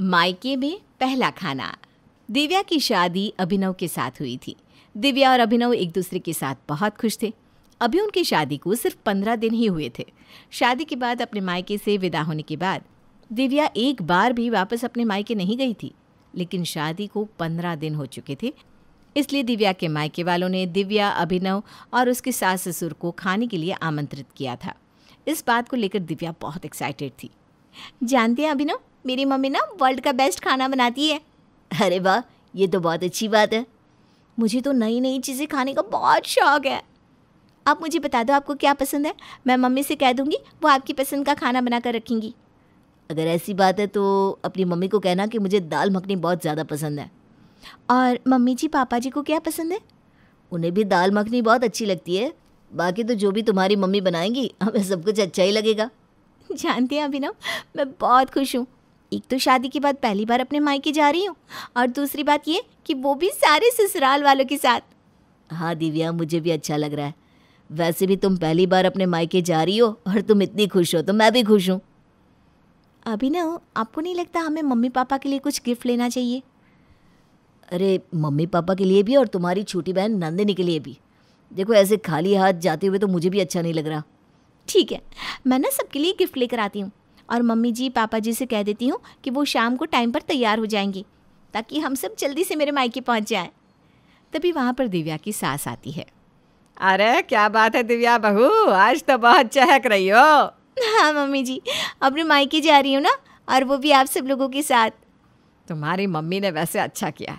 मायके में पहला खाना दिव्या की शादी अभिनव के साथ हुई थी दिव्या और अभिनव एक दूसरे के साथ बहुत खुश थे अभी उनकी शादी को सिर्फ पंद्रह दिन ही हुए थे शादी के बाद अपने मायके से विदा होने के बाद दिव्या एक बार भी वापस अपने मायके नहीं गई थी लेकिन शादी को पंद्रह दिन हो चुके थे इसलिए दिव्या के मायके वालों ने दिव्या अभिनव और उसके सास ससुर को खाने के लिए आमंत्रित किया था इस बात को लेकर दिव्या बहुत एक्साइटेड थी जानते हैं अभिनव मेरी मम्मी ना वर्ल्ड का बेस्ट खाना बनाती है अरे वाह ये तो बहुत अच्छी बात है मुझे तो नई नई चीज़ें खाने का बहुत शौक है आप मुझे बता दो आपको क्या पसंद है मैं मम्मी से कह दूंगी वो आपकी पसंद का खाना बना कर रखेंगी अगर ऐसी बात है तो अपनी मम्मी को कहना कि मुझे दाल मखनी बहुत ज़्यादा पसंद है और मम्मी जी पापा जी को क्या पसंद है उन्हें भी दाल मखनी बहुत अच्छी लगती है बाकी तो जो भी तुम्हारी मम्मी बनाएंगी हमें सब कुछ अच्छा ही लगेगा जानते हैं अभिनव मैं बहुत खुश हूँ एक तो शादी के बाद पहली बार अपने मायके जा रही हूँ और दूसरी बात ये कि वो भी सारे ससुराल वालों के साथ हाँ दिव्या मुझे भी अच्छा लग रहा है वैसे भी तुम पहली बार अपने मायके जा रही हो और तुम इतनी खुश हो तो मैं भी खुश हूँ अभी ना आपको नहीं लगता हमें मम्मी पापा के लिए कुछ गिफ्ट लेना चाहिए अरे मम्मी पापा के लिए भी और तुम्हारी छोटी बहन नंदिनी के लिए भी देखो ऐसे खाली हाथ जाते हुए तो मुझे भी अच्छा नहीं लग रहा ठीक है मैं ना सबके लिए गिफ्ट लेकर आती हूँ और मम्मी जी पापा जी से कह देती हूँ कि वो शाम को टाइम पर तैयार हो जाएंगी ताकि हम सब जल्दी से मेरे मायके पहुँच जाएँ तभी वहाँ पर दिव्या की सास आती है अरे क्या बात है दिव्या बहू आज तो बहुत चहक रही हो हाँ मम्मी जी अपने मायके जा रही हूँ ना और वो भी आप सब लोगों के साथ तुम्हारी मम्मी ने वैसे अच्छा किया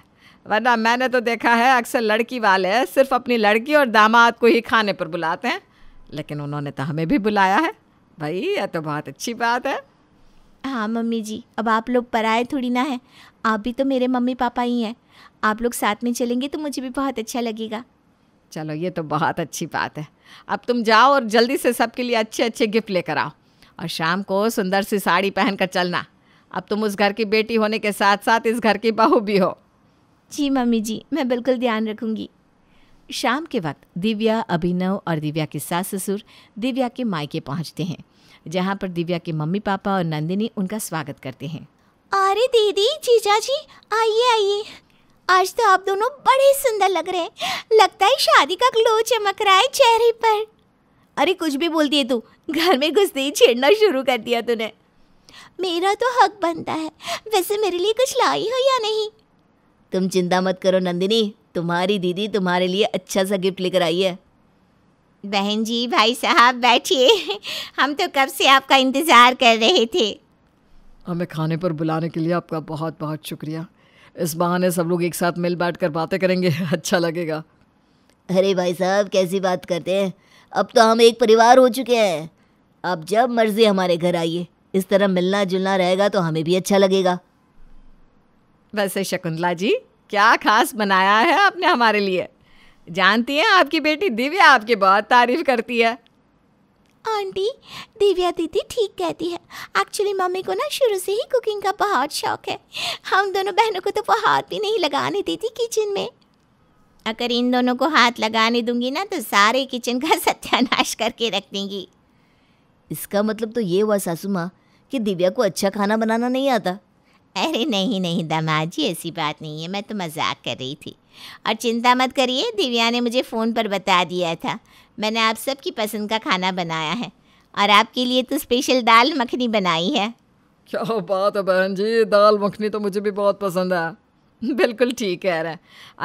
वरना मैंने तो देखा है अक्सर लड़की वाले सिर्फ अपनी लड़की और दामाद को ही खाने पर बुलाते हैं लेकिन उन्होंने तो हमें भी बुलाया है भाई यह तो बहुत अच्छी बात है हाँ मम्मी जी अब आप लोग पराए थोड़ी ना है आप भी तो मेरे मम्मी पापा ही हैं आप लोग साथ में चलेंगे तो मुझे भी बहुत अच्छा लगेगा चलो ये तो बहुत अच्छी बात है अब तुम जाओ और जल्दी से सबके लिए अच्छे अच्छे गिफ्ट लेकर आओ और शाम को सुंदर सी साड़ी पहन कर चलना अब तुम उस घर की बेटी होने के साथ साथ इस घर की बहू भी हो जी मम्मी जी मैं बिल्कुल ध्यान रखूंगी शाम के वक्त दिव्या अभिनव और दिव्या के सास ससुर दिव्या के मायके पहुंचते हैं जहां पर दिव्या के मम्मी पापा और नंदिनी उनका स्वागत करते हैं अरे दीदी जीजा जी आइए आइए आज तो आप दोनों बड़े सुंदर लग रहे हैं लगता है शादी का ग्लो चमक रहा है चेहरे पर अरे कुछ भी बोलती है तू घर में घुसते ही छेड़ना शुरू कर दिया तूने मेरा तो हक बनता है वैसे मेरे लिए कुछ लाई हो या नहीं तुम चिंता मत करो नंदिनी तुम्हारी दीदी तुम्हारे लिए अच्छा सा गिफ्ट लेकर आई है बहन जी भाई साहब बैठिए हम तो कब से आपका इंतज़ार कर रहे थे हमें खाने पर बुलाने के लिए आपका बहुत बहुत शुक्रिया इस बहाने सब लोग एक साथ मिल बैठ कर बातें करेंगे अच्छा लगेगा अरे भाई साहब कैसी बात करते हैं अब तो हम एक परिवार हो चुके हैं आप जब मर्ज़ी हमारे घर आइए इस तरह मिलना जुलना रहेगा तो हमें भी अच्छा लगेगा वैसे शकुंतला जी क्या खास बनाया है आपने हमारे लिए जानती हैं आपकी बेटी दिव्या आपकी बहुत तारीफ करती है आंटी दिव्या दीदी ठीक कहती है एक्चुअली मम्मी को ना शुरू से ही कुकिंग का बहुत शौक है हम दोनों बहनों को तो वो हाथ भी नहीं लगाने देती किचन में अगर इन दोनों को हाथ लगाने दूंगी ना तो सारे किचन का सत्यानाश करके रख देंगी इसका मतलब तो ये हुआ सासू माँ कि दिव्या को अच्छा खाना बनाना नहीं आता अरे नहीं नहीं दमा जी ऐसी बात नहीं है मैं तो मजाक कर रही थी और चिंता मत करिए दिव्या ने मुझे फ़ोन पर बता दिया था मैंने आप सबकी पसंद का खाना बनाया है और आपके लिए तो स्पेशल दाल मखनी बनाई है क्या बात है बहन जी दाल मखनी तो मुझे भी बहुत पसंद है बिल्कुल ठीक है अरे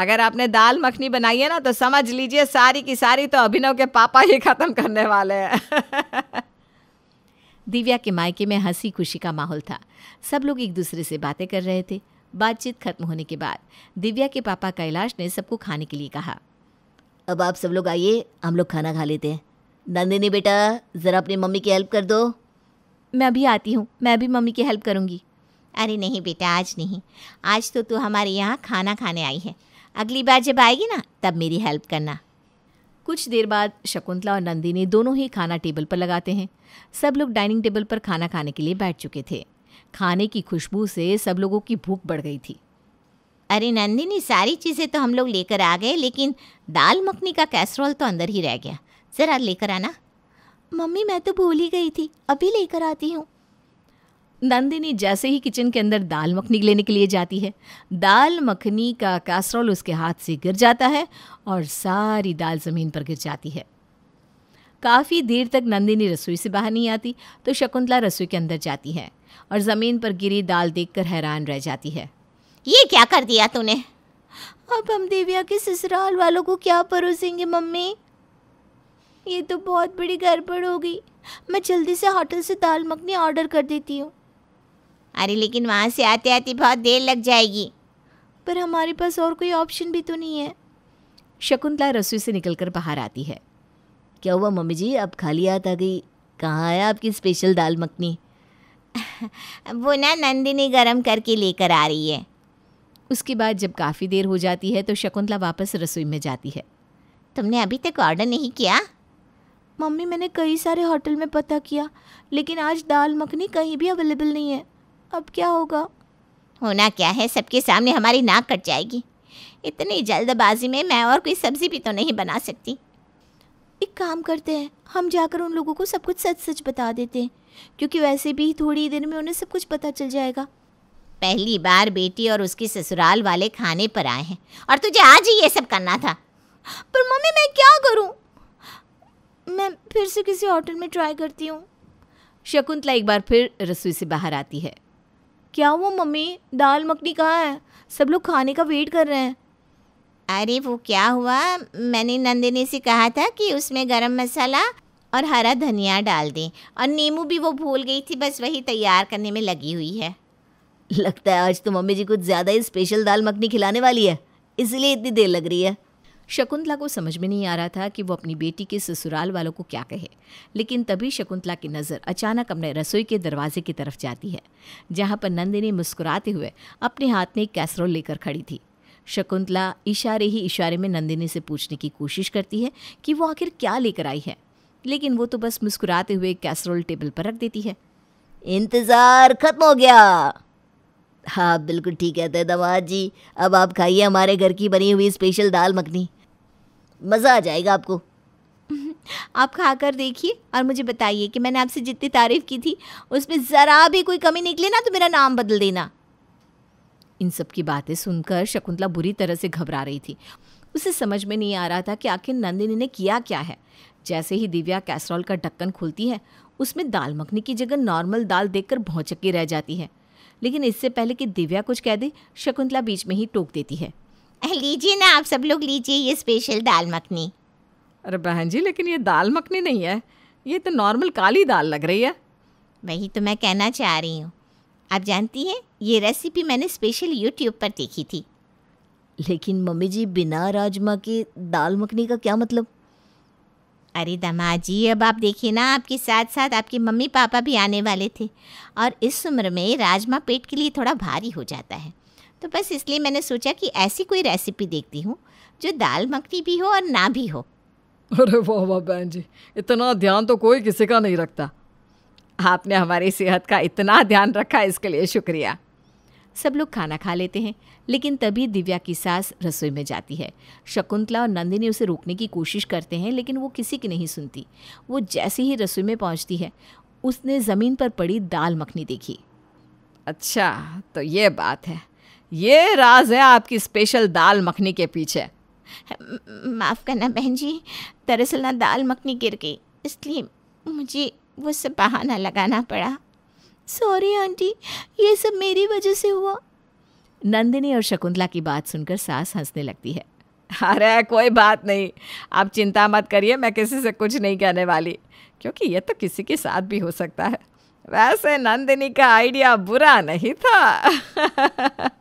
अगर आपने दाल मखनी बनाई है ना तो समझ लीजिए सारी की सारी तो अभिनव के पापा ही ख़त्म करने वाले हैं दिव्या के मायके में हंसी खुशी का माहौल था सब लोग एक दूसरे से बातें कर रहे थे बातचीत खत्म होने के बाद दिव्या के पापा कैलाश ने सबको खाने के लिए कहा अब आप सब लोग आइए हम लोग खाना खा लेते हैं नंदिनी बेटा ज़रा अपनी मम्मी की हेल्प कर दो मैं अभी आती हूँ मैं भी मम्मी की हेल्प करूँगी अरे नहीं बेटा आज नहीं आज तो तू हमारे यहाँ खाना खाने आई है अगली बार जब आएगी ना तब मेरी हेल्प करना कुछ देर बाद शकुंतला और नंदिनी दोनों ही खाना टेबल पर लगाते हैं सब लोग डाइनिंग टेबल पर खाना खाने के लिए बैठ चुके थे खाने की खुशबू से सब लोगों की भूख बढ़ गई थी अरे नंदिनी सारी चीज़ें तो हम लोग लेकर आ गए लेकिन दाल मखनी का कैसरोल तो अंदर ही रह गया ज़रा लेकर आना मम्मी मैं तो भूल ही गई थी अभी लेकर आती हूँ नंदिनी जैसे ही किचन के अंदर दाल मखनी लेने के लिए जाती है दाल मखनी का कैसरोल उसके हाथ से गिर जाता है और सारी दाल ज़मीन पर गिर जाती है काफ़ी देर तक नंदिनी रसोई से बाहर नहीं आती तो शकुंतला रसोई के अंदर जाती है और ज़मीन पर गिरी दाल देखकर हैरान रह जाती है ये क्या कर दिया तूने अब हम देविया के ससुराल वालों को क्या परोसेंगे मम्मी ये तो बहुत बड़ी गड़बड़ होगी मैं जल्दी से होटल से दाल मखनी ऑर्डर कर देती हूँ अरे लेकिन वहाँ से आते आते बहुत देर लग जाएगी पर हमारे पास और कोई ऑप्शन भी तो नहीं है शकुंतला रसोई से निकलकर बाहर आती है क्या हुआ मम्मी जी अब खाली याद आ गई कहाँ है आपकी स्पेशल दाल मखनी वो ना नंदिनी गरम करके लेकर आ रही है उसके बाद जब काफ़ी देर हो जाती है तो शकुंतला वापस रसोई में जाती है तुमने अभी तक ऑर्डर नहीं किया मम्मी मैंने कई सारे होटल में पता किया लेकिन आज दाल मखनी कहीं भी अवेलेबल नहीं है अब क्या होगा होना क्या है सबके सामने हमारी नाक कट जाएगी इतनी जल्दबाजी में मैं और कोई सब्जी भी तो नहीं बना सकती एक काम करते हैं हम जाकर उन लोगों को सब कुछ सच सच बता देते हैं क्योंकि वैसे भी थोड़ी देर में उन्हें सब कुछ पता चल जाएगा पहली बार बेटी और उसके ससुराल वाले खाने पर आए हैं और तुझे आज ही ये सब करना था पर मम्मी मैं क्या करूं? मैं फिर से किसी होटल में ट्राई करती हूँ शकुंतला एक बार फिर रसोई से बाहर आती है क्या हुआ मम्मी दाल मखनी कहाँ है सब लोग खाने का वेट कर रहे हैं अरे वो क्या हुआ मैंने नंदिनी से कहा था कि उसमें गरम मसाला और हरा धनिया डाल दें और नींबू भी वो भूल गई थी बस वही तैयार करने में लगी हुई है लगता है आज तो मम्मी जी कुछ ज़्यादा ही स्पेशल दाल मखनी खिलाने वाली है इसलिए इतनी देर लग रही है शकुंतला को समझ में नहीं आ रहा था कि वो अपनी बेटी के ससुराल वालों को क्या कहे लेकिन तभी शकुंतला की नज़र अचानक अपने रसोई के दरवाजे की तरफ जाती है जहाँ पर नंदिनी मुस्कुराते हुए अपने हाथ में एक कैसरोल लेकर खड़ी थी शकुंतला इशारे ही इशारे में नंदिनी से पूछने की कोशिश करती है कि वो आखिर क्या लेकर आई है लेकिन वो तो बस मुस्कुराते हुए कैसरोल टेबल पर रख देती है इंतज़ार खत्म हो गया हाँ बिल्कुल ठीक कहते हैं दवा जी अब आप खाइए हमारे घर की बनी हुई स्पेशल दाल मखनी मज़ा आ जाएगा आपको आप खाकर देखिए और मुझे बताइए कि मैंने आपसे जितनी तारीफ़ की थी उसमें ज़रा भी कोई कमी निकले ना तो मेरा नाम बदल देना इन सब की बातें सुनकर शकुंतला बुरी तरह से घबरा रही थी उसे समझ में नहीं आ रहा था कि आखिर नंदिनी ने किया क्या है जैसे ही दिव्या कैसरॉल का ढक्कन खोलती है उसमें दाल मखनी की जगह नॉर्मल दाल देखकर भौचक्की रह जाती है लेकिन इससे पहले कि दिव्या कुछ कह दे शकुंतला बीच में ही टोक देती है लीजिए ना आप सब लोग लीजिए ये स्पेशल दाल मखनी अरे बहन जी लेकिन ये दाल मखनी नहीं है ये तो नॉर्मल काली दाल लग रही है वही तो मैं कहना चाह रही हूँ आप जानती हैं ये रेसिपी मैंने स्पेशल यूट्यूब पर देखी थी लेकिन मम्मी जी बिना राजमा के दाल मखनी का क्या मतलब अरे दमा जी अब आप देखिए ना आपके साथ साथ आपके मम्मी पापा भी आने वाले थे और इस उम्र में राजमा पेट के लिए थोड़ा भारी हो जाता है तो बस इसलिए मैंने सोचा कि ऐसी कोई रेसिपी देखती हूँ जो दाल मखनी भी हो और ना भी हो अरे वाह वाह बहन जी इतना ध्यान तो कोई किसी का नहीं रखता आपने हमारी सेहत का इतना ध्यान रखा इसके लिए शुक्रिया सब लोग खाना खा लेते हैं लेकिन तभी दिव्या की सास रसोई में जाती है शकुंतला और नंदिनी उसे रोकने की कोशिश करते हैं लेकिन वो किसी की नहीं सुनती वो जैसे ही रसोई में पहुंचती है उसने ज़मीन पर पड़ी दाल मखनी देखी अच्छा तो ये बात है ये राज है आपकी स्पेशल दाल मखनी के पीछे माफ़ करना बहन जी दरअसल ना दाल मखनी गिर गई इसलिए मुझे वो सब बहाना लगाना पड़ा सॉरी आंटी ये सब मेरी वजह से हुआ नंदिनी और शकुंतला की बात सुनकर सास हंसने लगती है अरे कोई बात नहीं आप चिंता मत करिए मैं किसी से कुछ नहीं कहने वाली क्योंकि ये तो किसी के साथ भी हो सकता है वैसे नंदिनी का आइडिया बुरा नहीं था